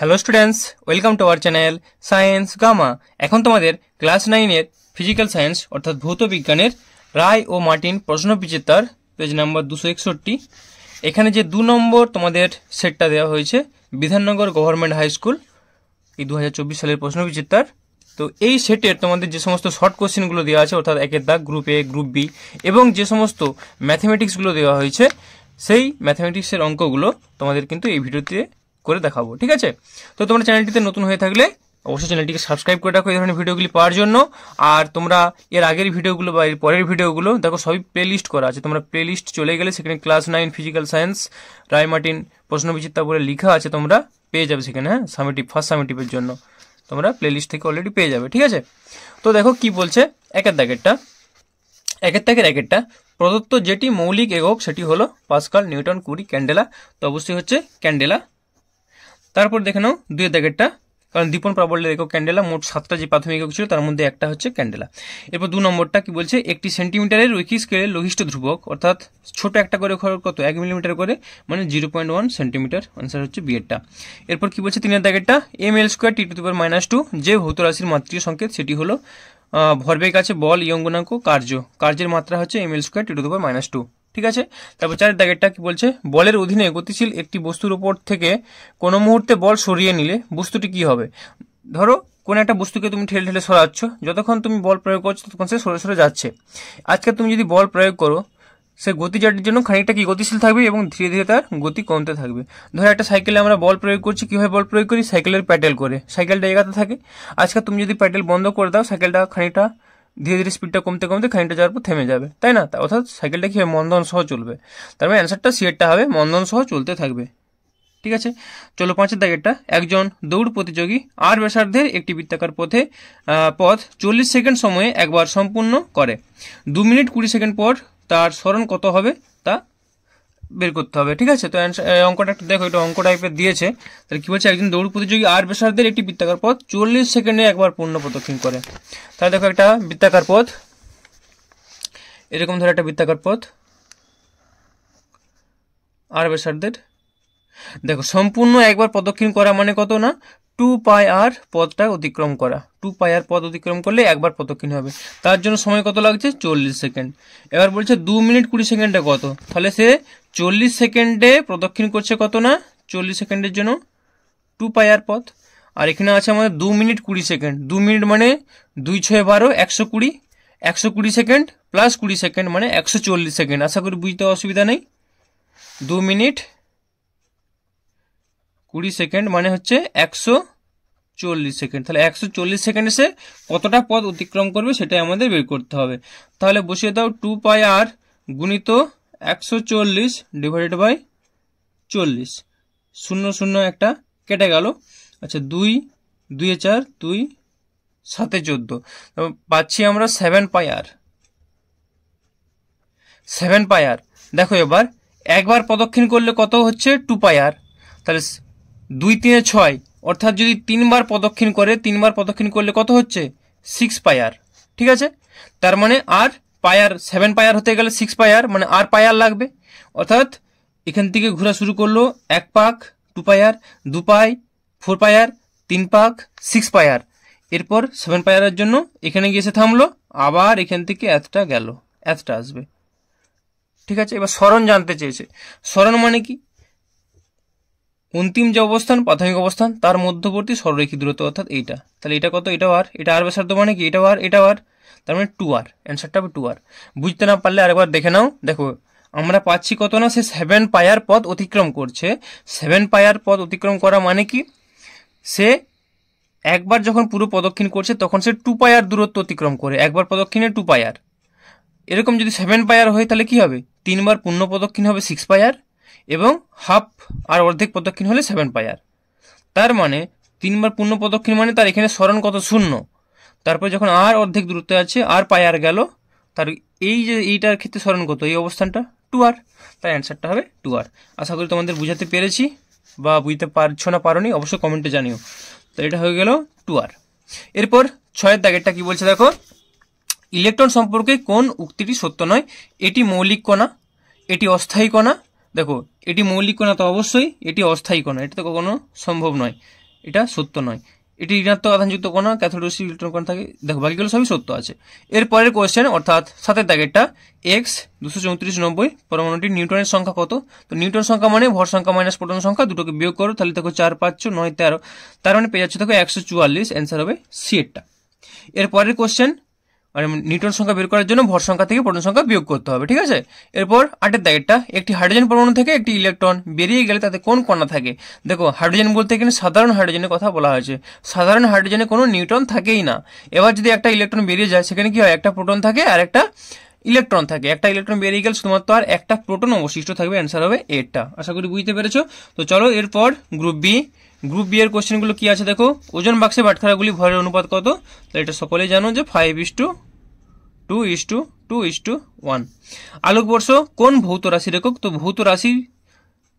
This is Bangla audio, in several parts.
hello students welcome to our channel science gamma এখন তোমাদের ক্লাস নাইনের ফিজিক্যাল সায়েন্স অর্থাৎ ভৌত বিজ্ঞানের রায় ও মার্টিন প্রশ্ন বিজেতার পেজ নাম্বার দুশো একষট্টি এখানে যে দু নম্বর তোমাদের সেটটা দেওয়া হয়েছে বিধাননগর গভর্নমেন্ট হাই স্কুল এই দু সালের প্রশ্ন বিজেতার তো এই সেটের তোমাদের যে সমস্ত শর্ট কোশ্চেনগুলো দেওয়া আছে অর্থাৎ একের দাগ গ্রুপ এ গ্রুপ বি এবং যে সমস্ত ম্যাথামেটিক্সগুলো দেওয়া হয়েছে সেই ম্যাথামেটিক্সের অঙ্কগুলো তোমাদের কিন্তু এই ভিডিওতে করে দেখাবো ঠিক আছে তো তোমরা চ্যানেলটিতে নতুন হয়ে থাকলে অবশ্যই চ্যানেলটিকে সাবস্ক্রাইব করে রাখো এই ধরনের ভিডিওগুলি পাওয়ার জন্য আর তোমরা এর আগের ভিডিওগুলো বা এর পরের ভিডিওগুলো দেখো সবই প্লেলিস্ট করা আছে তোমরা প্লেলিস্ট চলে গেলে সেখানে class nine physical science Ray Martin প্রশ্নবিচিত্তা বলে লেখা আছে তোমরা পেয়ে যাবে সেখানে হ্যাঁ সামেটিপ ফার্স্ট সামেটিপের জন্য তোমরা প্লেলিস্ট থেকে অলরেডি পেয়ে যাবে ঠিক আছে তো দেখো কি বলছে একের দাগেরটা একের দাগের একেরটা প্রদত্ত যেটি মৌলিক একক সেটি হলো পাসকাল নিউটন কুড়ি ক্যান্ডেলা তো অবশ্যই হচ্ছে ক্যান্ডেলা তারপর দেখে নাও দুয়ের দাগেরটা কারণ দীপন প্রাবল্য একক ক্যান্ডেলা মোট সাতটা যে প্রাথমিক ছিল তার মধ্যে একটা হচ্ছে ক্যান্ডেলা এরপর দু নম্বরটা কি বলছে একটি সেন্টিমিটারের উইকি স্কেলের লঘিষ্ঠ ধ্রুবক অর্থাৎ ছোট একটা করে খরচ কত এক মিলিমিটার করে মানে zero point one centimetre answer হচ্ছে বিয়েরটা এরপর কি বলছে তিনের দাগেরটা M L square T to minus two যে ভৌত রাশির মাতৃ সংকেত সেটি হলো ভরবেগ আছে বল ইয়ঙ্গনাঙ্ক কার্য কার্যের মাত্রা হচ্ছে M L square T to minus two ঠিক আছে তারপর চারের দাগেরটা কি বলছে বলের অধীনে গতিশীল একটি বস্তুর উপর থেকে কোনো মুহূর্তে বল সরিয়ে নিলে বস্তুটি কি হবে ধরো কোনো একটা বস্তুকে তুমি ঠেলে ঠেলে সরাচ্ছ যতক্ষণ তুমি বল প্রয়োগ করছো ততক্ষণ সে সরে সরে যাচ্ছে আজকে তুমি যদি বল প্রয়োগ করো সে গতি জাটির জন্য খানিকটা কি গতিশীল থাকবে এবং ধীরে ধীরে তার গতি কমতে থাকবে ধরো একটা সাইকেলে আমরা বল প্রয়োগ করছি কীভাবে বল প্রয়োগ করি সাইকেলের প্যাডেল করে সাইকেলটা এগাতে থাকে আজকে তুমি যদি প্যাডেল বন্ধ করে দাও সাইকেলটা খানিকটা ধীরে ধীরে স্পিডটা কমতে কমতে খানিকটা যাওয়ার পর থেমে যাবে তাই না অর্থাৎ সাইকেলটা কি হবে মন্দন সহ চলবে তার মানে অ্যান্সারটা সিয়েরটা হবে মন্দন সহ চলতে থাকবে ঠিক আছে চলো পাঁচের দাগেরটা একজন দৌড় প্রতিযোগী আর ব্যাসার্ধের একটি বৃত্তাকার পথে পথ চল্লিশ সেকেন্ড সময়ে একবার সম্পূর্ণ করে দু মিনিট কুড়ি সেকেন্ড পর তার স্মরণ কত হবে তা বের করতে হবে ঠিক আছে তো অঙ্কটা একটু দেখো এটা অঙ্ক টাইপের দিয়েছে তাহলে কি বলছে একজন দৌড় প্রতিযোগী আর বেসারদের একটি বৃত্তাকার পথ চল্লিশ সেকেন্ডে একবার পূর্ণ প্রদক্ষিণ করে তাহলে দেখো একটা বৃত্তাকার পথ এরকম ধরে একটা বৃত্তাকার পথ আর বেসারদের দেখো সম্পূর্ণ একবার প্রদক্ষিণ করা মানে কত না টু পাই আর পদটা অতিক্রম করা টু পাই আর পদ অতিক্রম করলে একবার প্রদক্ষিণ হবে তার জন্য সময় কত লাগছে চল্লিশ সেকেন্ড এবার বলছে দু মিনিট কুড়ি সেকেন্ডে কত তাহলে সে চল্লিশ সেকেন্ডে প্রদক্ষিণ করছে কত না চল্লিশ সেকেন্ডের জন্য টু পায়ার পথ আর এখানে আছে আমাদের দু মিনিট কুড়ি সেকেন্ড দু মিনিট মানে দুই ছয় বারো একশো কুড়ি একশো কুড়ি সেকেন্ড প্লাস কুড়ি সেকেন্ড মানে একশো চল্লিশ সেকেন্ড আশা করি বুঝতে অসুবিধা নেই দু মিনিট কুড়ি সেকেন্ড মানে হচ্ছে একশো চল্লিশ সেকেন্ড তাহলে একশো চল্লিশ সেকেন্ডে সে কতটা পথ অতিক্রম করবে সেটাই আমাদের বের করতে হবে তাহলে বসিয়ে দাও টু পাই আর গুণিত একশো চল্লিশ ডিভাইডেড বাই চল্লিশ শূন্য শূন্য একটা কেটে গেল আচ্ছা দুই দুই চার দুই সাতে চোদ্দো পাচ্ছি আমরা সেভেন পাই আর সেভেন পাই আর দেখো এবার একবার প্রদক্ষিণ করলে কত হচ্ছে টু পাই আর তাহলে দুই তিনে ছয় অর্থাৎ যদি তিনবার প্রদক্ষিণ করে তিনবার প্রদক্ষিণ করলে কত হচ্ছে সিক্স পাই আর ঠিক আছে তার মানে আর পায়ার সেভেন পায়ার হতে গেলে সিক্স পায়ার মানে আর পায়ার লাগবে অর্থাৎ এখান থেকে ঘোরা শুরু করলো এক পাক টু পায়ার দু পাই ফোর পায়ার তিন পাক সিক্স পায়ার এরপর সেভেন পায়ারের জন্য এখানে গিয়ে এসে থামলো আবার এখান থেকে এতটা গেল এতটা আসবে ঠিক আছে এবার স্মরণ জানতে চেয়েছে স্মরণ মানে কি অন্তিম যে অবস্থান প্রাথমিক অবস্থান তার মধ্যবর্তী স্বররেখী দূরত্ব অর্থাৎ এইটা তাহলে এটা কত এটাও আর এটা আর ব্যাসার্ধ মানে কি এটাও আর এটাও আর তার মানে টু আর অ্যান্সারটা হবে টু আর বুঝতে না পারলে আরেকবার দেখে নাও দেখো আমরা পাচ্ছি কত না সে সেভেন পায়ার পথ অতিক্রম করছে সেভেন পায়ার পথ অতিক্রম করা মানে কি সে একবার যখন পুরো প্রদক্ষিণ করছে তখন সে টু পায়ার দূরত্ব অতিক্রম করে একবার প্রদক্ষিণে টু পায়ার এরকম যদি সেভেন পায়ার হয় তাহলে কি হবে তিনবার পূর্ণ প্রদক্ষিণ হবে সিক্স পায়ার এবং হাফ আর অর্ধেক প্রদক্ষিণ হলে সেভেন পায়ার তার মানে তিনবার পূর্ণ প্রদক্ষিণ মানে তার এখানে স্মরণ কত শূন্য তারপর যখন আর অর্ধেক দূরত্বে আছে আর পায়ে আর গেল তার এই যে এইটার ক্ষেত্রে স্মরণ করতো এই অবস্থানটা টু আর তাই অ্যান্সারটা হবে টু আর আশা করি তোমাদের বুঝাতে পেরেছি বা বুঝতে পারছো না পারো অবশ্যই কমেন্টে জানিও তো এটা হয়ে গেল টু আর এরপর ছয়ের দাগেরটা কি বলছে দেখো ইলেকট্রন সম্পর্কে কোন উক্তিটি সত্য নয় এটি মৌলিক কণা এটি অস্থায়ী কণা দেখো এটি মৌলিক কণা তো অবশ্যই এটি অস্থায়ী কণা এটা তো কখনো সম্ভব নয় এটা সত্য নয় এটি ঋণাত্মক আধানযুক্ত কণা ক্যাথোডোসি ইলেকট্রন কণা থাকে দেখো বাকিগুলো সবই সত্য আছে এরপরের কোয়েশ্চেন অর্থাৎ সাতের দাগেরটা এক্স দুশো চৌত্রিশ নব্বই পরমাণুটি নিউটনের সংখ্যা কত তো নিউটন সংখ্যা মানে ভর সংখ্যা মাইনাস প্রোটন সংখ্যা দুটোকে বিয়োগ করো তাহলে দেখো চার পাঁচ নয় তেরো তার মানে পেয়ে যাচ্ছে দেখো একশো চুয়াল্লিশ অ্যান্সার হবে সি এরটা এরপরের কোয়েশ্চেন মানে নিউটন সংখ্যা বের করার জন্য ভর সংখ্যা থেকে প্রোটন সংখ্যা বিয়োগ করতে হবে ঠিক আছে এরপর আটের দায়েরটা একটি হাইড্রোজেন পরমাণু থেকে একটি ইলেকট্রন বেরিয়ে গেলে তাতে কোন কণা থাকে দেখো হাইড্রোজেন বলতে এখানে সাধারণ হাইড্রোজেনের কথা বলা হয়েছে সাধারণ হাইড্রোজেনে কোনো নিউটন থাকেই না এবার যদি একটা ইলেকট্রন বেরিয়ে যায় সেখানে কি হয় একটা প্রোটন থাকে আর একটা ইলেকট্রন থাকে একটা ইলেকট্রন বেরিয়ে গেলে শুধুমাত্র আর একটা প্রোটন অবশিষ্ট থাকবে অ্যান্সার হবে এরটা আশা করি বুঝতে পেরেছো তো চলো এরপর গ্রুপ বি গ্রুপ বি এর কোশ্চেনগুলো কি আছে দেখো ওজন বাক্সে বাটখারাগুলি ভরের অনুপাত কত তাহলে এটা সকলেই জানো যে five is to two is to two is to one আলোকবর্ষ কোন ভৌত রাশির একক তো ভৌত রাশি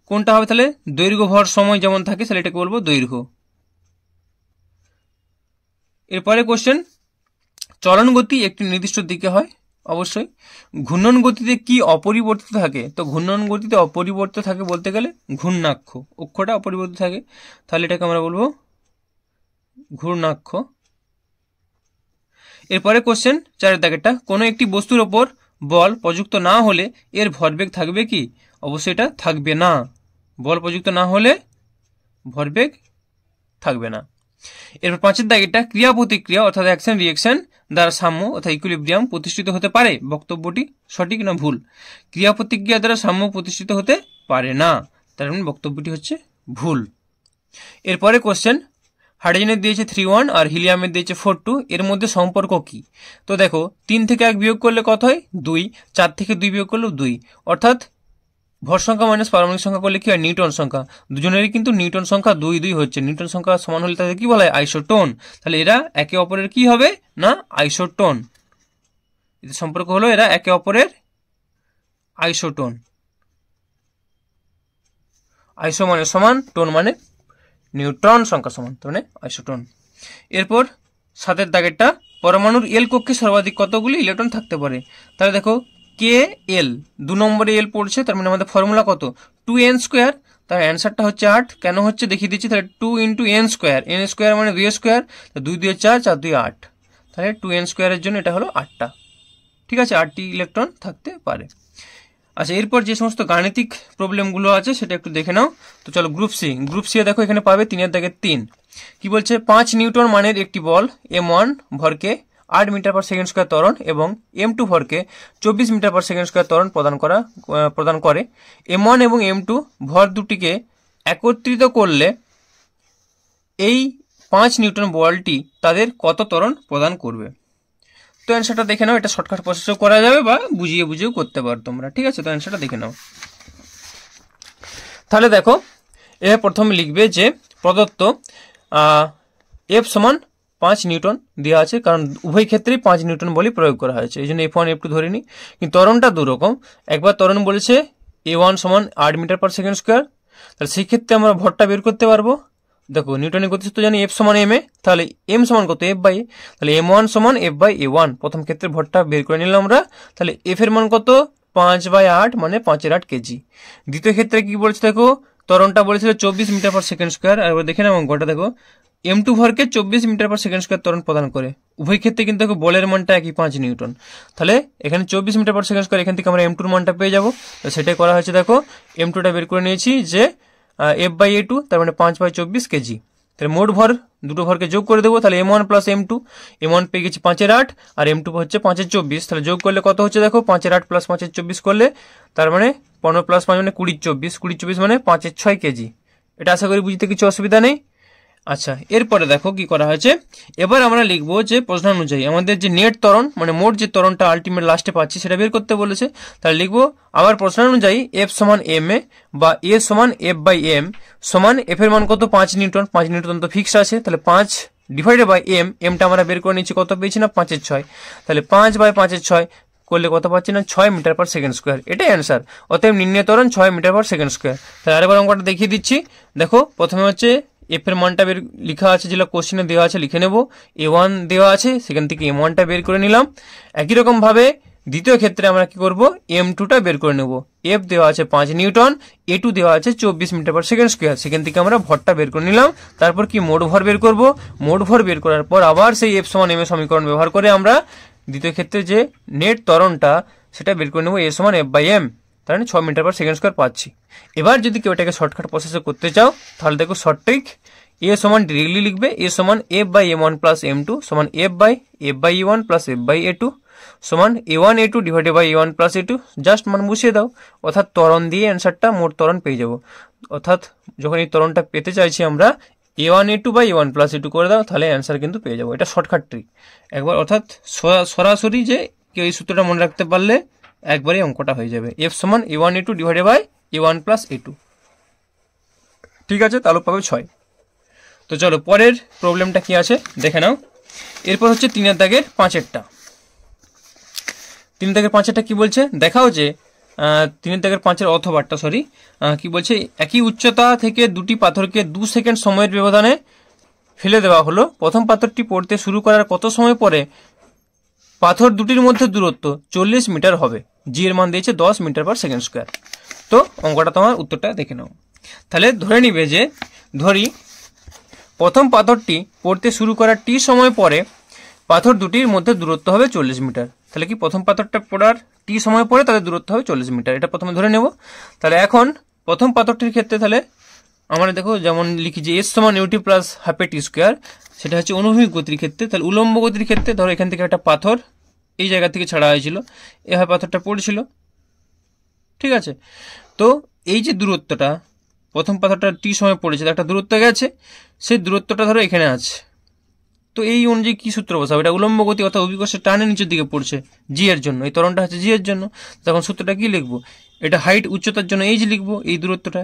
কোনটা হবে তাহলে দৈর্ঘ্য ভর সময় যেমন থাকে তাহলে এটাকে বলবো দৈর্ঘ্য এরপরে কোশ্চেন চলন গতি একটি নির্দিষ্ট দিকে হয় অবশ্যই ঘূর্ণন গতিতে কি অপরিবর্তিত থাকে তো ঘূর্ণন গতিতে অপরিবর্তিত থাকে বলতে গেলে ঘূর্ণাক্ষ অক্ষটা অপরিবর্তিত থাকে তাহলে এটাকে আমরা বলবো ঘূর্ণাক্ষ এরপরে কোশ্চেন চারের দাগেরটা কোনো একটি বস্তুর ওপর বল প্রযুক্ত না হলে এর ভরবেগ থাকবে কি অবশ্যই এটা থাকবে না বল প্রযুক্ত না হলে ভরবেগ থাকবে না এরপর পাঁচের দাগ ক্রিয়া প্রতিক্রিয়া অর্থাৎ অ্যাকশন রিয়েকশন দ্বারা সাম্য অর্থাৎ ইকুলিব্রিয়াম প্রতিষ্ঠিত হতে পারে বক্তব্যটি সঠিক না ভুল ক্রিয়া প্রতিক্রিয়া দ্বারা সাম্য প্রতিষ্ঠিত হতে পারে না তার মানে বক্তব্যটি হচ্ছে ভুল এরপরে কোশ্চেন হাইড্রোজেনের দিয়েছে থ্রি ওয়ান আর হিলিয়ামের দিয়েছে ফোর টু এর মধ্যে সম্পর্ক কি তো দেখো তিন থেকে এক বিয়োগ করলে কত হয় দুই চার থেকে দুই বিয়োগ করলেও দুই অর্থাৎ ভর সংখ্যা মাইনাস পারমাণবিক সংখ্যা করলে কি হয় নিউটন সংখ্যা দুজনেরই কিন্তু নিউটন সংখ্যা দুই দুই হচ্ছে নিউটন সংখ্যা সমান হলে তাদের কি বলা হয় আইসোটোন তাহলে এরা একে অপরের কি হবে না আইসোটোন এদের সম্পর্ক হলো এরা একে অপরের আইসোটোন আইসো মানে সমান টোন মানে নিউট্রন সংখ্যা সমান তার মানে আইসোটন এরপর সাতের দাগেরটা পরমাণুর এল কক্ষে সর্বাধিক কতগুলি ইলেকট্রন থাকতে পারে তাহলে দেখো কে এল দু নম্বরে এল পড়ছে তার মানে আমাদের ফর্মুলা কত টু এন স্কোয়ার তার অ্যান্সারটা হচ্ছে আট কেন হচ্ছে দেখিয়ে দিচ্ছি তাহলে two into n square n square মানে দুই স্কোয়ার দুই দুই চার চার দুই আট তাহলে টু এন স্কোয়ারের জন্য এটা হলো আটটা ঠিক আছে আটটি ইলেকট্রন থাকতে পারে আচ্ছা এরপর যে সমস্ত গাণিতিক প্রবলেমগুলো আছে সেটা একটু দেখে নাও তো চলো গ্রুপ সি গ্রুপ সি দেখো এখানে পাবে তিনের দাগে তিন কি বলছে পাঁচ নিউটন মানের একটি বল এম ওয়ান ভরকে আট মিটার পার সেকেন্ড স্কোয়ার ত্বরণ এবং এম টু ভরকে চব্বিশ মিটার পার সেকেন্ড স্কোয়ার ত্বরণ প্রদান করা প্রদান করে এম ওয়ান এবং এম টু ভর দুটিকে একত্রিত করলে এই পাঁচ নিউটন বলটি তাদের কত ত্বরণ প্রদান করবে তো অ্যান্সারটা দেখে নাও এটা শর্টকাট প্রসেসও করা যাবে বা বুঝিয়ে বুঝিয়েও করতে পারো তোমরা ঠিক আছে তো অ্যান্সারটা দেখে নাও তাহলে দেখো এ প্রথমে লিখবে যে প্রদত্ত এফ সমান পাঁচ নিউটন দেওয়া আছে কারণ উভয় ক্ষেত্রেই পাঁচ নিউটন বলে প্রয়োগ করা হয়েছে এই জন্য এফ ওয়ান এফ টু ধরে নিই কিন্তু তরণটা দুরকম একবার তরণ বলেছে এ ওয়ান সমান আট মিটার পার সেকেন্ড স্কোয়ার তাহলে সেক্ষেত্রে আমরা ভরটা বের করতে পারবো দেখো নিউটনের গতিসূত্র জানি এফ সমান এম এ তাহলে এম সমান কত এফ বাই তাহলে এম ওয়ান সমান এফ বাই এ ওয়ান প্রথম ক্ষেত্রে ভরটা বের করে নিলাম আমরা তাহলে এফ এর মান কত পাঁচ বাই আট মানে পাঁচের আট কেজি দ্বিতীয় ক্ষেত্রে কি বলছে দেখো তরণটা বলেছিল চব্বিশ মিটার পার সেকেন্ড স্কোয়ার আর দেখে নাও অঙ্কটা দেখো এম টু ভরকে চব্বিশ মিটার পার সেকেন্ড স্কোয়ার ত্বরণ প্রদান করে উভয় ক্ষেত্রে কিন্তু দেখো বলের মানটা একই পাঁচ নিউটন তাহলে এখানে চব্বিশ মিটার পার সেকেন্ড স্কোয়ার এখান থেকে আমরা এম টুর মানটা পেয়ে যাবো তো সেটাই করা হয়েছে দেখো এম টুটা বের করে নিয়েছি যে এফ বাই এ টু তার মানে পাঁচ বাই চব্বিশ কেজি তাহলে মোট ভর দুটো ভরকে যোগ করে দেবো তাহলে m one plus m two m one পেয়ে গেছি পাঁচের আট আর এম টু হচ্ছে পাঁচের চব্বিশ তাহলে যোগ করলে কত হচ্ছে দেখো পাঁচের আট প্লাস পাঁচের চব্বিশ করলে তার মানে পনেরো প্লাস পাঁচ মানে কুড়ির চব্বিশ কুড়ির চব্বিশ মানে পাঁচের ছয় কেজি এটা আশা করি বুঝতে কিছু অসুবিধা নেই আচ্ছা এরপরে দেখো কি করা হয়েছে এবার আমরা লিখবো যে প্রশ্নানুযায়ী আমাদের যে নেট তরণ মানে মোট যে তরণটা আলটিমেট লাস্টে পাচ্ছি সেটা বের করতে বলেছে তাহলে লিখবো আবার প্রশ্নানুযায়ী এফ সমান এম এ বা এ সমান এফ বাই এম সমান এফ এর মান কত পাঁচ নিউটন পাঁচ নিউটন তো ফিক্সড আছে তাহলে পাঁচ ডিভাইডেড বাই এম এমটা আমরা বের করে নিচ্ছি কত পেয়েছি না পাঁচের ছয় তাহলে পাঁচ বাই পাঁচের ছয় করলে কত পাচ্ছি না ছয় মিটার পার সেকেন্ড স্কোয়ার এটাই অ্যান্সার অতএব নির্ণয় তরণ ছয় মিটার পার সেকেন্ড স্কোয়ার তাহলে আরেকবার অঙ্কটা দেখিয়ে দিচ্ছি দেখো প্রথমে হচ্ছে এফের মানটা বের লেখা আছে যেটা কোশ্চেনে দেওয়া আছে লিখে নেব এ ওয়ান দেওয়া আছে সেখান থেকে এম ওয়ানটা বের করে নিলাম একই রকমভাবে দ্বিতীয় ক্ষেত্রে আমরা কি করব এম টুটা বের করে নেব এফ দেওয়া আছে পাঁচ নিউটন এ টু দেওয়া আছে চব্বিশ মিটার পার সেকেন্ড স্কোয়ার সেখান থেকে আমরা ভরটা বের করে নিলাম তারপর কি মোট ভর বের করব মোট ভর বের করার পর আবার সেই এফ সমান এম এর সমীকরণ ব্যবহার করে আমরা দ্বিতীয় ক্ষেত্রে যে নেট তরণটা সেটা বের করে নেব এ সমান এফ বাই এম তার মানে ছ মিটার পার সেকেন্ড স্কোয়ার পাচ্ছি এবার যদি কেউ এটাকে শর্টকাট প্রসেসে করতে চাও তাহলে দেখো শর্ট ট্রিক এ সমান ডিরেক্টলি লিখবে এ সমান F by m one plus m two সমান F by F by a one plus F by a two সমান a one a two divided by a one plus a two just মান বসিয়ে দাও অর্থাৎ তরণ দিয়ে অ্যান্সারটা মোট তরণ পেয়ে যাবো অর্থাৎ যখন এই তরণটা পেতে চাইছি আমরা a one a two by a one plus a two করে দাও তাহলে অ্যান্সার কিন্তু পেয়ে যাবো এটা শর্টকাট ট্রিক একবার অর্থাৎ সরাসরি যে কেউ এই সূত্রটা মনে রাখতে পারলে একবারে অঙ্কটা হয়ে যাবে এফ সমান a one a two divided by a one plus a two ঠিক আছে তাহলে পাবে ছয় তো চলো পরের প্রবলেমটা কি আছে দেখে নাও এরপর হচ্ছে তিনের দাগের পাঁচেরটা তিনের দাগের পাঁচেরটা কি বলছে দেখাও যে তিনের দাগের পাঁচের অথবারটা সরি কি বলছে একই উচ্চতা থেকে দুটি পাথরকে দু সেকেন্ড সময়ের ব্যবধানে ফেলে দেওয়া হলো প্রথম পাথরটি পড়তে শুরু করার কত সময় পরে পাথর দুটির মধ্যে দূরত্ব চল্লিশ মিটার হবে জি এর মান দিয়েছে দশ মিটার পার সেকেন্ড স্কোয়ার তো অঙ্কটা তোমার উত্তরটা দেখে নাও তাহলে ধরে নিবে যে ধরি প্রথম পাথরটি পড়তে শুরু করার টি সময় পরে পাথর দুটির মধ্যে দূরত্ব হবে চল্লিশ মিটার তাহলে কি প্রথম পাথরটা পড়ার টি সময় পরে তাদের দূরত্ব হবে চল্লিশ মিটার এটা প্রথমে ধরে নেব তাহলে এখন প্রথম পাথরটির ক্ষেত্রে তাহলে আমরা দেখো যেমন লিখি যে এস সমান ইউটি প্লাস হাফে টি স্কোয়ার সেটা হচ্ছে অনুভূমিক গতির ক্ষেত্রে তাহলে উলম্ব গতির ক্ষেত্রে ধরো এখান থেকে একটা পাথর এই জায়গা থেকে ছাড়া হয়েছিল এভাবে পাথরটা পড়েছিল ঠিক আছে তো এই যে দূরত্বটা প্রথম পাথরটা টি সময় পড়েছিল একটা দূরত্ব গেছে সেই দূরত্বটা ধরো এখানে আছে তো এই অনুযায়ী কী সূত্র বসাবো এটা উলম্ব গতি অর্থাৎ অভিকর্ষের টানে নিচের দিকে পড়ছে জি এর জন্য এই তরণটা হচ্ছে জি এর জন্য তখন সূত্রটা কি লিখবো এটা হাইট উচ্চতার জন্য এই যে লিখবো এই দূরত্বটা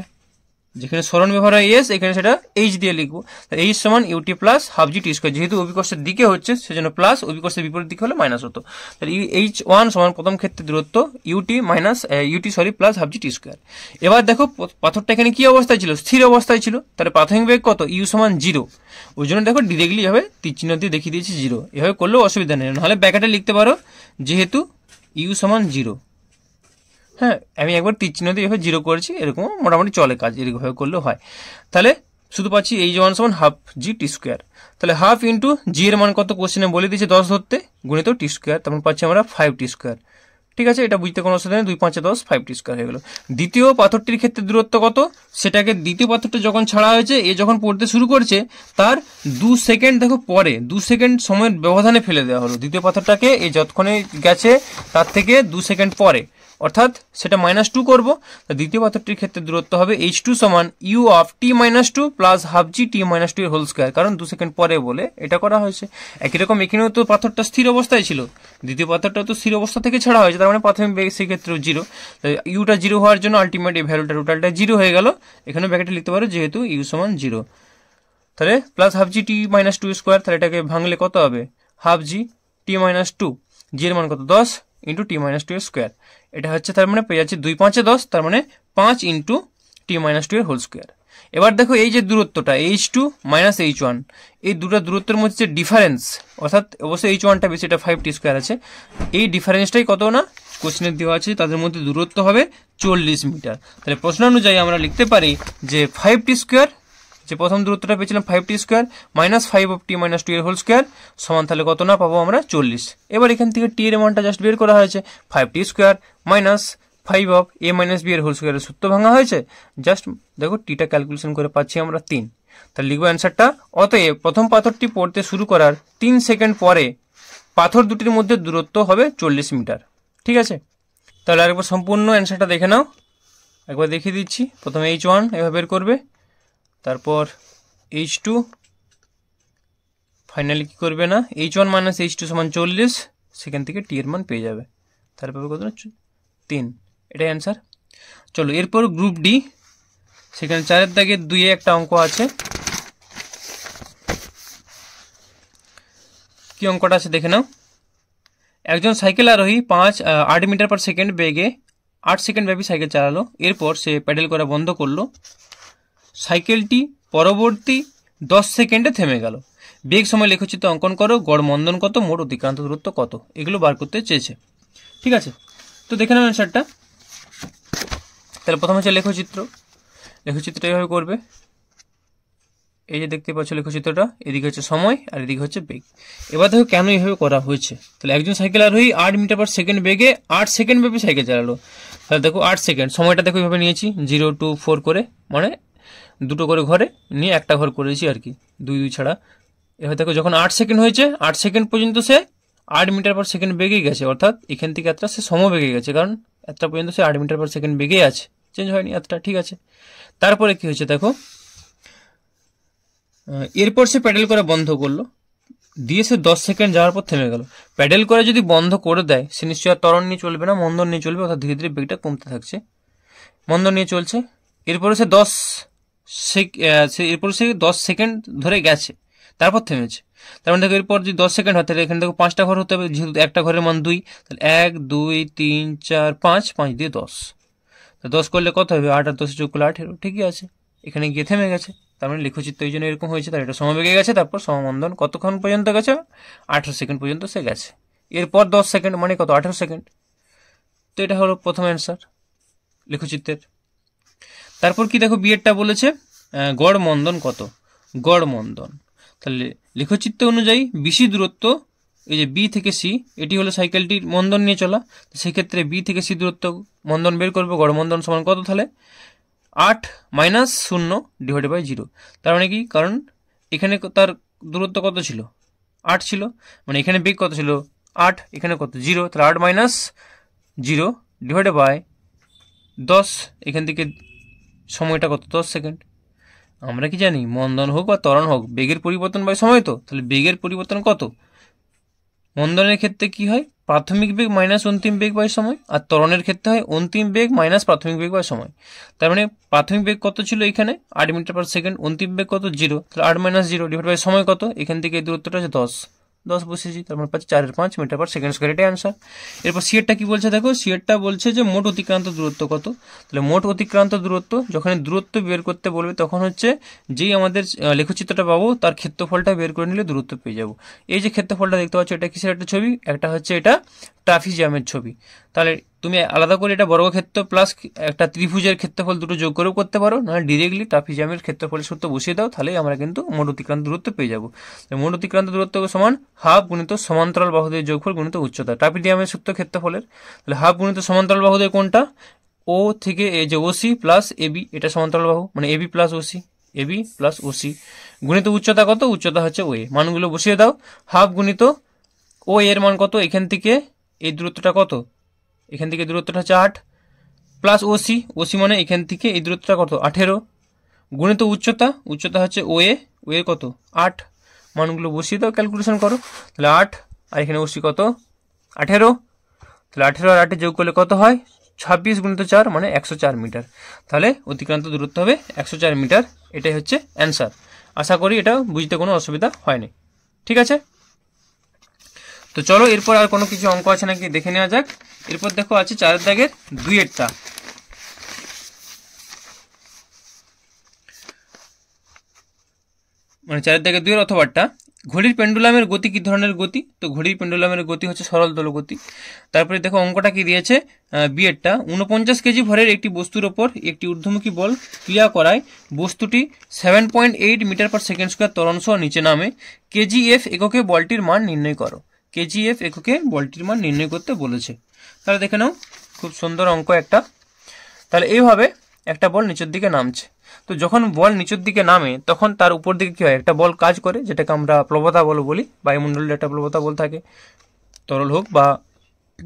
যেখানে স্মরণ ব্যবহার হয় এস এখানে সেটা এইচ দিয়ে লিখবো এইচ সমান u t plus half g t square যেহেতু অভিকর্ষের দিকে হচ্ছে সেজন্য প্লাস অভিকর্ষের বিপরীত দিকে হলে মাইনাস হতো তাহলে এইচ ওয়ান সমান প্রথম ক্ষেত্রে দূরত্ব u t minus u t sorry plus half g t square এবার দেখো পাথরটা এখানে কি অবস্থায় ছিল স্থির অবস্থায় ছিল তাহলে প্রাথমিক বেগ কত ইউ সমান জিরো ওই জন্য দেখো ডিরেক্টলি এভাবে তীর চিহ্ন দিয়ে দেখিয়ে দিয়েছি জিরো এভাবে করলেও অসুবিধা নেই নাহলে ব্যাকেটে লিখতে পারো যেহেতু ইউ সমান জিরো হ্যাঁ আমি একবার তীর্চিহ্ন দিয়ে এভাবে জিরো করেছি এরকম মোটামুটি চলে কাজ এরকমভাবে করলেও হয় তাহলে শুধু পাচ্ছি এই যে সমান হাফ জি টি স্কোয়ার তাহলে হাফ ইন্টু জি এর মান কত কোশ্চেনে বলে দিয়েছে দশ ধরতে গুণিত টি স্কোয়ার তখন পাচ্ছি আমরা ফাইভ টি স্কোয়ার ঠিক আছে এটা বুঝতে কোনো অসুবিধা নেই দুই পাঁচে দশ ফাইভ টি স্কোয়ার হয়ে গেল দ্বিতীয় পাথরটির ক্ষেত্রে দূরত্ব কত সেটাকে দ্বিতীয় পাথরটা যখন ছাড়া হয়েছে এ যখন পড়তে শুরু করছে তার দু সেকেন্ড দেখো পরে দু সেকেন্ড সময়ের ব্যবধানে ফেলে দেওয়া হলো দ্বিতীয় পাথরটাকে এ যতক্ষণে গেছে তার থেকে দু সেকেন্ড পরে অর্থাৎ সেটা মাইনাস টু করবো দ্বিতীয় পাথরটির ক্ষেত্রে দূরত্ব হবে এইচ টু সমান u of t minus two plus half g t minus two এর হোল স্কোয়ার কারণ দু সেকেন্ড পরে বলে এটা করা হয়েছে একই রকম এখানেও তো পাথরটা স্থির অবস্থায় ছিল দ্বিতীয় পাথরটা তো স্থির অবস্থা থেকে ছাড়া হয়েছে তার মানে প্রাথমিক বেগ সেক্ষেত্রেও জিরো ইউটা জিরো হওয়ার জন্য আলটিমেট এই ভ্যালুটা টোটালটা জিরো হয়ে গেল এখানে ব্যাকেটে লিখতে পারো যেহেতু ইউ সমান জিরো তাহলে plus half g t minus two square তাহলে এটাকে ভাঙলে কত হবে half g t minus two g এর মান কত দশ into t minus two square এটা হচ্ছে তার মানে পেয়ে যাচ্ছে দুই পাঁচে দশ তার মানে পাঁচ ইন্টু টি মাইনাস টু এর হোল স্কোয়ার এবার দেখো এই যে দূরত্বটা h two minus h one এই দুটো দূরত্বের মধ্যে যে ডিফারেন্স অর্থাৎ অবশ্যই এইচ ওয়ানটা বেশি এটা ফাইভ টি স্কোয়ার আছে এই ডিফারেন্সটাই কত না কোশ্চিনের দেওয়া আছে তাদের মধ্যে দূরত্ব হবে চল্লিশ মিটার তাহলে প্রশ্ন অনুযায়ী আমরা লিখতে পারি যে ফাইভ টি স্কোয়ার যে প্রথম দূরত্বটা পেয়েছিলাম five t square minus five of t minus two এর হোল স্কোয়ার সমান তাহলে কত না পাবো আমরা চল্লিশ এবার এখান থেকে টি এর মানটা জাস্ট বের করা হয়েছে five t square minus five of a minus b এর হোল স্কোয়ারের সূত্র ভাঙা হয়েছে জাস্ট দেখো টিটা ক্যালকুলেশন করে পাচ্ছি আমরা তিন তাহলে লিখবো অ্যান্সারটা অতএব প্রথম পাথরটি পড়তে শুরু করার তিন সেকেন্ড পরে পাথর দুটির মধ্যে দূরত্ব হবে চল্লিশ মিটার ঠিক আছে তাহলে আরেকবার সম্পূর্ণ অ্যান্সারটা দেখে নাও একবার দেখিয়ে দিচ্ছি প্রথমে এইচ ওয়ান এভাবে বের করবে তারপর h2 ফাইনালি কি করবে না h1 - h2 = 40 সেকেন্ড থেকে t এর মান পেয়ে যাবে তারপর কতনা 3 এটা आंसर चलो এরপর গ্রুপ ডি সেখানে 4 এর আগে 2 এ একটা অঙ্ক আছে কি অঙ্কটা সে দেখে নাও একজন সাইকেল আরোহী 5 8 মিটার পার সেকেন্ড বেগে 8 সেকেন্ডে велосипеर চালালো এরপর সে প্যাডেল করে বন্ধ করলো সাইকেলটি পরবর্তী দশ সেকেন্ডে থেমে গেল বেগ সময় লেখচিত্র অঙ্কন করো গড় মন্দন কত মোট অতিক্রান্ত দূরত্ব কত এগুলো বার করতে চেয়েছে ঠিক আছে তো দেখে নেবেন স্যারটা তাহলে প্রথম হচ্ছে লেখচিত্র লেখচিত্র এইভাবে করবে এই যে দেখতে পাচ্ছ লেখচিত্রটা এদিকে হচ্ছে সময় আর এদিকে হচ্ছে বেগ এবার দেখো কেন এইভাবে করা হয়েছে তাহলে একজন সাইকেল আরোহী আট মিটার পার সেকেন্ড বেগে আট সেকেন্ড ব্যাপী সাইকেল চালালো তাহলে দেখো আট সেকেন্ড সময়টা দেখো এইভাবে নিয়েছি জিরো টু ফোর করে মানে দুটো করে ঘরে নিয়ে একটা ঘর করেছি আর কি দুই দুই ছাড়া এবার দেখো যখন আট সেকেন্ড হয়েছে আট সেকেন্ড পর্যন্ত সে আট মিটার পার সেকেন্ড বেগে গেছে অর্থাৎ এখান থেকে এতটা সে সম বেগে গেছে কারণ এতটা পর্যন্ত সে আট মিটার পার সেকেন্ড বেগেই আছে চেঞ্জ হয়নি এতটা ঠিক আছে তারপরে কি হয়েছে দেখো এরপর সে প্যাডেল করা বন্ধ করলো দিয়ে সে দশ সেকেন্ড যাওয়ার পর থেমে গেল প্যাডেল করে যদি বন্ধ করে দেয় সে নিশ্চয়ই আর তরণ নিয়ে চলবে না মন্দন নিয়ে চলবে অর্থাৎ ধীরে ধীরে বেগটা কমতে থাকছে মন্দন নিয়ে চলছে এরপরে সে দশ Uh, সে এরপর সে দশ সেকেন্ড ধরে গেছে তারপর থেমেছে তার মানে দেখো এরপর যদি দশ সেকেন্ড হয় তাহলে এখানে দেখো পাঁচটা ঘর হতে হবে যেহেতু একটা ঘরের মান দুই তাহলে এক দুই তিন চার পাঁচ পাঁচ দিয়ে দশ তো দশ করলে কত হবে আট আর দশ যোগ করলে আঠেরো ঠিকই আছে এখানে গিয়ে থেমে গেছে তার মানে লেখচিত্র এই জন্য এরকম হয়েছে তার এটা সমবেগে গেছে তারপর সমবন্ধন কতক্ষণ পর্যন্ত গেছে আঠেরো সেকেন্ড পর্যন্ত সে গেছে এরপর দশ সেকেন্ড মানে কত আঠেরো সেকেন্ড তো এটা হলো প্রথম অ্যান্সার লিখুচিত্রের তারপর কি দেখো বিয়েরটা বলেছে গড় মন্দন কত গড় মন্দন তাহলে লেখচিত্র অনুযায়ী বিসি দূরত্ব এই যে বি থেকে সি এটি হলো সাইকেলটির মন্দন নিয়ে চলা সেক্ষেত্রে বি থেকে সি দূরত্ব মন্দন বের করবো গড় মন্দন সমান কত তাহলে আট মাইনাস শূন্য ডিভাইডেড বাই জিরো তার মানে কি কারণ এখানে তার দূরত্ব কত ছিল আট ছিল মানে এখানে বেগ কত ছিল আট এখানে কত জিরো তাহলে আট মাইনাস জিরো ডিভাইডেড বাই দশ এখান থেকে সময়টা কত দশ সেকেন্ড আমরা কি জানি মন্দন হোক বা ত্বরণ হোক বেগের পরিবর্তন বা সময় তো তাহলে বেগের পরিবর্তন কত মন্দনের ক্ষেত্রে কি হয় প্রাথমিক বেগ মাইনাস অন্তিম বেগ বা সময় আর ত্বরণের ক্ষেত্রে হয় অন্তিম বেগ মাইনাস প্রাথমিক বেগ বা সময় তার মানে প্রাথমিক বেগ কত ছিল এখানে আট মিটার পার সেকেন্ড অন্তিম বেগ কত জিরো তাহলে আট মাইনাস জিরো ডিভাইড বাই সময় কত এখান থেকে দূরত্বটা হচ্ছে দশ দশ বসেছি তার মানে পাচ্ছি চারের পাঁচ মিটার পার সেকেন্ড স্কোয়ার এটাই আনসার এরপর সিয়েরটা কী বলছে দেখো সিয়েরটা বলছে যে মোট অতিক্রান্ত দূরত্ব কত তাহলে মোট অতিক্রান্ত দূরত্ব যখনই দূরত্ব বের করতে বলবে তখন হচ্ছে যেই আমাদের লেখচিত্রটা পাবো তার ক্ষেত্রফলটা বের করে নিলে দূরত্ব পেয়ে যাবো এই যে ক্ষেত্রফলটা দেখতে পাচ্ছ এটা কিসের একটা ছবি একটা হচ্ছে এটা জ্যামের ছবি তাহলে তুমি আলাদা করে এটা বর্গক্ষেত্র প্লাস একটা ত্রিভুজের ক্ষেত্রফল দুটো যোগ করেও করতে পারো নয় ডিরেক্টলি জ্যামের ক্ষেত্রফলের সূত্র বসিয়ে দাও তাহলে আমরা কিন্তু মোট অতিক্রান্ত দূরত্ব পেয়ে যাবো মোট অতিক্রান্ত দূরত্ব সমান হাফ গুণিত সমান্তরাল বাহুদের যোগফল গুণিত উচ্চতা জ্যামের সূত্র ক্ষেত্রফলের তাহলে হাফ গুণিত সমান্তরাল বাহুদের কোনটা ও থেকে এ যে ওসি প্লাস এবি এটা সমান্তরাল বাহু মানে AB plus OC AB plus OC গুণিত উচ্চতা কত উচ্চতা হচ্ছে ও এ মানগুলো বসিয়ে দাও হাফ গুণিত ও এর মান কত এখান থেকে এই দূরত্বটা কত এখান থেকে দূরত্বটা হচ্ছে আট প্লাস ওসি ওসি মানে এখান থেকে এই দূরত্বটা কত আঠেরো গুণিত উচ্চতা উচ্চতা হচ্ছে ও এ ও এর কত আট মানগুলো বসিয়ে দাও ক্যালকুলেশন করো তাহলে আট আর এখানে ওসি কত আঠেরো তাহলে আঠেরো আর আটে যোগ করলে কত হয় ছাব্বিশ গুণিত চার মানে একশো চার মিটার তাহলে অতিক্রান্ত দূরত্ব হবে একশো চার মিটার এটাই হচ্ছে অ্যান্সার আশা করি এটা বুঝতে কোনো অসুবিধা হয়নি ঠিক আছে তো চলো এরপর আর কোনো কিছু অঙ্ক আছে নাকি দেখে নেওয়া যাক এরপর দেখো আছে চারের দাগের দুইয়েরটা মানে চারের দাগের দুইয়ের অথবারটা ঘড়ির পেন্ডুলামের গতি কি ধরনের গতি তো ঘড়ির পেন্ডুলামের গতি হচ্ছে সরল গতি তারপরে দেখো অঙ্কটা কি দিয়েছে বিয়েরটা উনপঞ্চাশ কেজি ভরের একটি বস্তুর ওপর একটি ঊর্ধ্বমুখী বল ক্রিয়া করায় বস্তুটি seven point eight metre per second square তরণ সহ নিচে নামে কেজিএফ এককে বলটির মান নির্ণয় করো কেজিএফ এককে বলটির মান নির্ণয় করতে বলেছে তাহলে দেখে নাও খুব সুন্দর অঙ্ক একটা তাহলে এইভাবে একটা বল নিচের দিকে নামছে তো যখন বল নিচের দিকে নামে তখন তার উপর দিকে কী হয় একটা বল কাজ করে যেটাকে আমরা প্রবতা বল বলি বায়ুমণ্ডলের একটা প্রবতা বল থাকে তরল হোক বা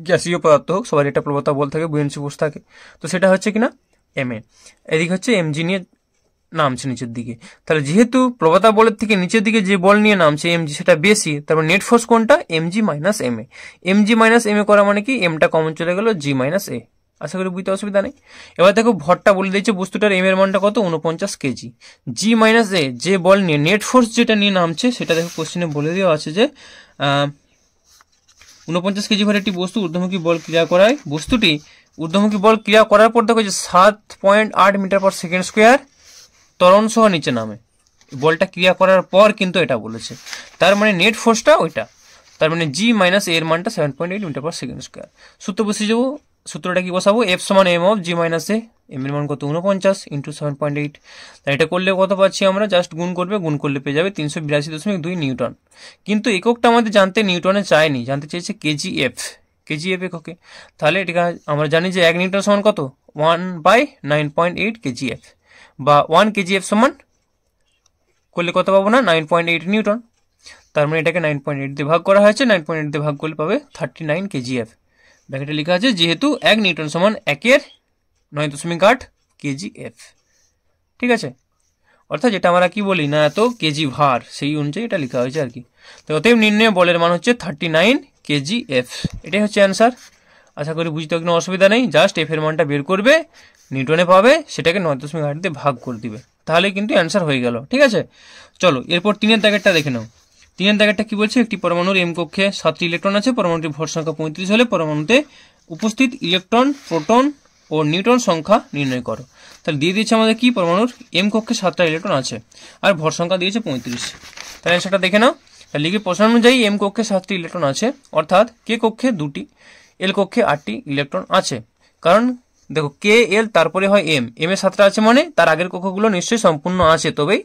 গ্যাসীয় পদার্থ হোক সবার একটা প্রবতা বল থাকে বুয়েন্সি বোস থাকে তো সেটা হচ্ছে কিনা এম এ এদিকে হচ্ছে এমজি নিয়ে নামছে নিচের দিকে তাহলে যেহেতু প্রবতা বলের থেকে নিচের দিকে যে বল নিয়ে নামছে এমজি সেটা বেশি তারপর নেট ফোর্স কোনটা mg minus m a mg minus m a করা মানে কি এমটা কমন চলে গেল জি মাইনাস এ আশা করি বুঝতে অসুবিধা নেই এবার দেখো ভরটা বলে দিয়েছে বস্তুটার এম এর মানটা কত উনপঞ্চাশ কেজি জি মাইনাস এ যে বল নিয়ে নেট ফোর্স যেটা নিয়ে নামছে সেটা দেখো কোশ্চেনে বলে দেওয়া আছে যে উনপঞ্চাশ কেজি ভারে একটি বস্তু ঊর্ধ্বমুখী বল ক্রিয়া করায় বস্তুটি ঊর্ধ্বমুখী বল ক্রিয়া করার পর দেখো যে সাত পয়েন্ট আট মিটার পার সেকেন্ড স্কোয়ার ত্বরণ সহ নিচে নামে বলটা ক্রিয়া করার পর কিন্তু এটা বলেছে তার মানে নেট ফোর্সটা ওইটা তার মানে জি মাইনাস এর মানটা seven point eight metre per second square সূত্র বসে যাবো সূত্রটা কি বসাবো এফ সমান m of g minus a m এর মান কত উনপঞ্চাশ ইন্টু সেভেন পয়েন্ট এইট তাই এটা করলে কত পাচ্ছি আমরা জাস্ট গুণ করবে গুণ করলে পেয়ে যাবে তিনশো বিরাশি দশমিক দুই নিউটন কিন্তু এককটা আমাদের জানতে নিউটনে চায়নি জানতে চেয়েছে কেজি এফ কেজি এফ এককে তাহলে এটা আমরা জানি যে এক নিউটন সমান কত one by nine point eight kg F বা 1 কেজিএফ সমান কোলি কত পাবো না 9.8 নিউটন তার মানে এটাকে 9.8 দিয়ে ভাগ করা হয়েছে 9.8 দিয়ে ভাগ করলে পাবে 39 কেজিএফ ব্যাকেটে লেখা আছে যেহেতু 1 নিউটন সমান 1 এর 9.8 কেজিএফ ঠিক আছে অর্থাৎ এটা আমরা কি বলি না তো কেজি ভার সেই অনুযায়ী এটা লেখা হয়েছে আর কি অতএব নির্ণয় বলের মান হচ্ছে 39 কেজিএফ এটা হচ্ছে आंसर আশা করি বুঝতে কোনো অসুবিধা নেই জাস্ট এফের মানটা বের করবে নিউটনে পাবে সেটাকে নয় দশমিক আট দিয়ে ভাগ করে দিবে তাহলে কিন্তু অ্যান্সার হয়ে গেল ঠিক আছে চলো এরপর তিনের দাগেরটা দেখে নাও তিনের দাগেরটা কি বলছে একটি পরমাণুর এম কক্ষে সাতটি ইলেকট্রন আছে পরমাণুটির ভর সংখ্যা পঁয়ত্রিশ হলে পরমাণুতে উপস্থিত ইলেকট্রন প্রোটন ও নিউট্রন সংখ্যা নির্ণয় করো তাহলে দিয়ে দিয়েছে আমাদের কি পরমাণুর এম কক্ষে সাতটা ইলেকট্রন আছে আর ভর সংখ্যা দিয়েছে পঁয়ত্রিশ তাহলে অ্যান্সারটা দেখে নাও লিখে প্রশ্ন অনুযায়ী এম কক্ষে সাতটি ইলেকট্রন আছে অর্থাৎ কে কক্ষে দুটি এল কক্ষে আটটি ইলেকট্রন আছে কারণ দেখো কে এল তারপরে হয় এম এম এ সাতটা আছে মানে তার আগের কক্ষগুলো নিশ্চয়ই সম্পূর্ণ আছে তবেই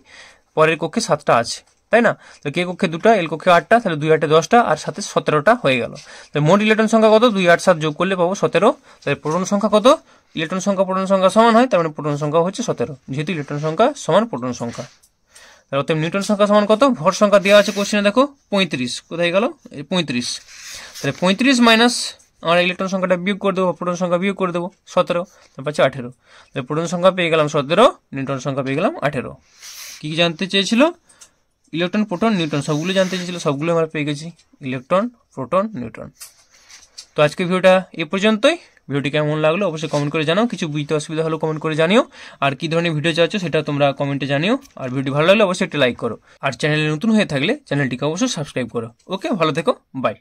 পরের কক্ষে সাতটা আছে তাই না তো কে কক্ষে দুটা এল কক্ষে আটটা তাহলে দুই আটে দশটা আর সাথে সতেরোটা হয়ে গেল তাহলে মোট ইলেকট্রন সংখ্যা কত দুই আট সাত যোগ করলে পাবো সতেরো তাহলে প্রোটন সংখ্যা কত ইলেকট্রন সংখ্যা প্রোটন সংখ্যা সমান হয় তার মানে প্রোটন সংখ্যা হচ্ছে সতেরো যেহেতু ইলেকট্রন সংখ্যা সমান প্রোটন সংখ্যা তাহলে অতএব নিউটন সংখ্যা সমান কত ভর সংখ্যা দেওয়া আছে কোশ্চেনে দেখো পঁয়ত্রিশ কোথায় গেল পঁয়ত্রিশ তাহলে পঁয়ত্রিশ মাইনাস আমরা ইলেকট্রন সংখ্যাটা বিয়োগ করে দেবো প্রোটন সংখ্যা বিয়োগ করে দেবো সতেরো পাচ্ছি হচ্ছে আঠেরো প্রোটন সংখ্যা পেয়ে গেলাম সতেরো নিউট্রন সংখ্যা পেয়ে গেলাম আঠেরো কী জানতে চেয়েছিল ইলেকট্রন প্রোটন নিউট্রন সবগুলো জানতে চেয়েছিল সবগুলো আমরা পেয়ে গেছি ইলেকট্রন প্রোটন নিউট্রন তো আজকে ভিডিওটা এ পর্যন্তই ভিডিওটি কেমন লাগলো অবশ্যই কমেন্ট করে জানাও কিছু বুঝতে অসুবিধা হলো কমেন্ট করে জানিও আর কি ধরনের ভিডিও চাচ্ছ সেটা তোমরা কমেন্টে জানিও আর ভিডিও ভালো লাগলে অবশ্যই একটা লাইক করো আর চ্যানেলে নতুন হয়ে থাকলে চ্যানেলটিকে অবশ্যই সাবস্ক্রাইব করো ওকে ভালো থেকো বাই